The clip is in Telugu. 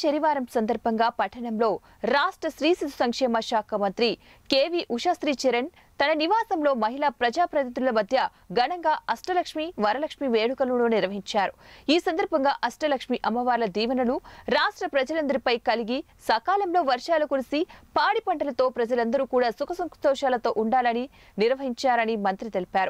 శనివారం సందర్భంగా పట్టణంలో రాష్ట్ర స్త్రీ శిశు సంక్షేమ శాఖ మంత్రి కేవి ఉషాశ్రీ చరణ్ తన నివాసంలో మహిళా ప్రజాప్రతినిధుల మధ్య ఘనంగా అష్టలక్ష్మి వరలక్ష్మి వేడుకలను నిర్వహించారు ఈ సందర్భంగా అష్టలక్ష్మి అమ్మవార్ల దీవెనలు రాష్ట్ర ప్రజలందరిపై కలిగి సకాలంలో వర్షాలు కురిసి పాడి పంటలతో ప్రజలందరూ కూడా సుఖ సంతోషాలతో ఉండాలని నిర్వహించారని మంత్రి తెలిపారు